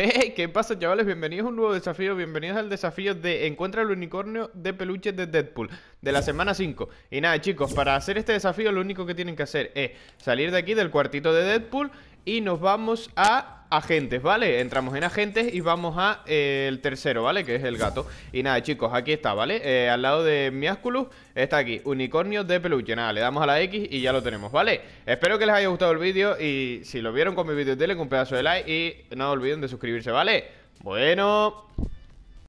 Hey, ¿qué pasa chavales? Bienvenidos a un nuevo desafío, bienvenidos al desafío de Encuentra el unicornio de peluche de Deadpool De la semana 5 Y nada chicos, para hacer este desafío lo único que tienen que hacer es Salir de aquí del cuartito de Deadpool Y nos vamos a agentes, ¿vale? Entramos en agentes y vamos a eh, el tercero, ¿vale? Que es el gato Y nada, chicos, aquí está, ¿vale? Eh, al lado de Miasculus está aquí, unicornio de peluche Nada, le damos a la X y ya lo tenemos, ¿vale? Espero que les haya gustado el vídeo y si lo vieron con mi vídeo, denle un pedazo de like y no olviden de suscribirse, ¿vale? Bueno...